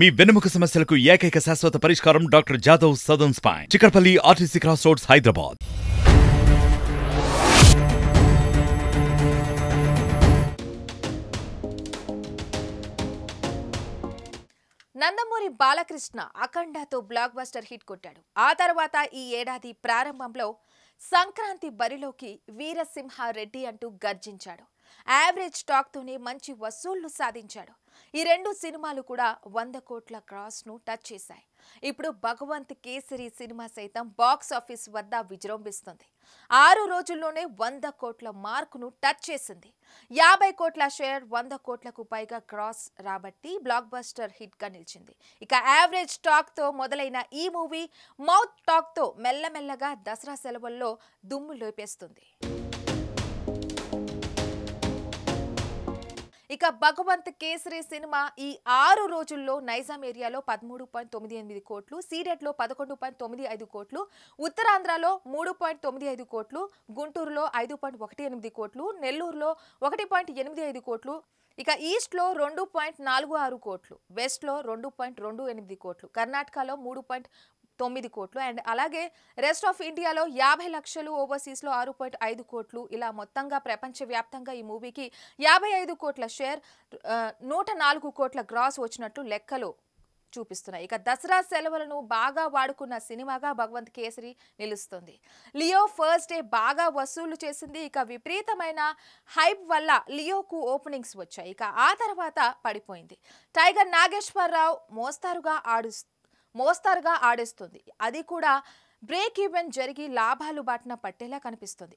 మీ వెనుముక సమస్యలకు ఏకైక శాశ్వత పరిష్కారం doctor Jadhav Sadan spine Chikkadpally RTC cross roads Hyderabad Nandamuri Balakrishna అఖండతో బ్లాక్ బస్టర్ హిట్ కొట్టాడు ఆ తర్వాత ఈ ఏడాది ప్రారంభంలో సంక్రాంతి బరిలోకి వీరసింహారెడ్డి అంటూ గర్జించాడు యావరేజ్ టాక్తోనే మంచి వసూళ్లు సాధించాడు ఈ రెండు సినిమాలు కూడా వంద కోట్ల క్రాస్ను టచ్ చేశాయి ఇప్పుడు భగవంత్ కేసరి సినిమా సైతం బాక్స్ ఆఫీస్ వద్ద విజృంభిస్తుంది ఆరు రోజుల్లోనే వంద కోట్ల మార్కును టచ్ చేసింది యాభై కోట్ల షేర్ వంద కోట్లకు పైగా క్రాస్ రాబట్టి బ్లాక్ బస్టర్ హిట్గా నిలిచింది ఇక యావరేజ్ టాక్తో మొదలైన ఈ మూవీ మౌత్ టాక్తో మెల్లమెల్లగా దసరా సెలవుల్లో దుమ్ము లేపేస్తుంది ఇక భగవంత్ కేసరి సినిమా ఈ ఆరు రోజుల్లో నైజాం ఏరియాలో పదమూడు పాయింట్ తొమ్మిది ఎనిమిది కోట్లు సీడెట్లో పదకొండు పాయింట్ తొమ్మిది ఐదు కోట్లు ఉత్తరాంధ్రలో మూడు పాయింట్ తొమ్మిది ఐదు కోట్లు గుంటూరులో ఐదు పాయింట్ ఒకటి ఎనిమిది కోట్లు నెల్లూరులో ఒకటి పాయింట్ ఎనిమిది ఐదు కోట్లు ఇక ఈస్ట్లో రెండు పాయింట్ నాలుగు ఆరు కోట్లు వెస్ట్లో రెండు పాయింట్ రెండు ఎనిమిది కోట్లు కర్ణాటకలో మూడు పాయింట్ తొమ్మిది కోట్లు అండ్ అలాగే రెస్ట్ ఆఫ్ ఇండియాలో యాభై లక్షలు ఓవర్సీస్లో ఆరు పాయింట్ ఐదు కోట్లు ఇలా మొత్తంగా ప్రపంచవ్యాప్తంగా ఈ మూవీకి యాభై ఐదు కోట్ల షేర్ నూట నాలుగు కోట్ల గ్రాస్ వచ్చినట్లు లెక్కలు చూపిస్తున్నాయి ఇక దసరా సెలవులను బాగా వాడుకున్న సినిమాగా భగవంత్ కేసరి నిలుస్తుంది లియో ఫస్ట్ డే బాగా వసూలు చేసింది ఇక విపరీతమైన హైప్ వల్ల లియోకు ఓపెనింగ్స్ వచ్చాయి ఇక ఆ తర్వాత పడిపోయింది టైగర్ నాగేశ్వరరావు మోస్తారుగా ఆడుస్తూ మోస్తారుగా ఆడేస్తుంది అది కూడా బ్రేక్ ఈవెన్ జరిగి లాభాలు బాటిన పట్టేలా కనిపిస్తుంది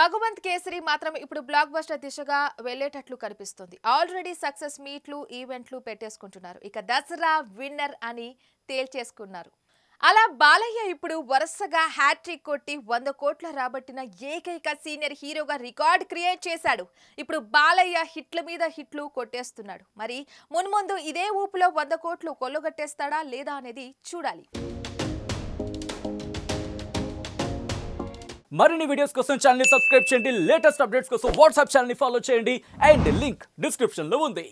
భగవంత్ కేసరి మాత్రం ఇప్పుడు బ్లాక్ బస్టర్ దిశగా వెళ్ళేటట్లు కనిపిస్తుంది ఆల్రెడీ సక్సెస్ మీట్లు ఈవెంట్లు పెట్టేసుకుంటున్నారు ఇక దసరా విన్నర్ అని తేల్చేసుకున్నారు అలా బాలయ్య ఇప్పుడు వరుసగా హ్యాట్రిక్ కొట్టి వంద కోట్ల రాబట్టిన ఏకైక సీనియర్ హీరోగా రికార్డ్ క్రియేట్ చేశాడు ఇప్పుడు బాలయ్య హిట్ల మీద హిట్లు కొట్టేస్తున్నాడు మరి మున్ముందు ఇదే ఊపులో వంద కోట్లు కొల్లుగట్టేస్తాడా లేదా అనేది చూడాలి మరిన్ని వీడియోస్ కోసం ఛానల్ సబ్స్క్రైబ్ చేయండి లేటెస్ట్ అప్డేట్స్ కోసం వాట్సాప్ ఛానల్ ఫాలో చేయండి అండ్ లింక్ డిస్క్రిప్షన్లో ఉంది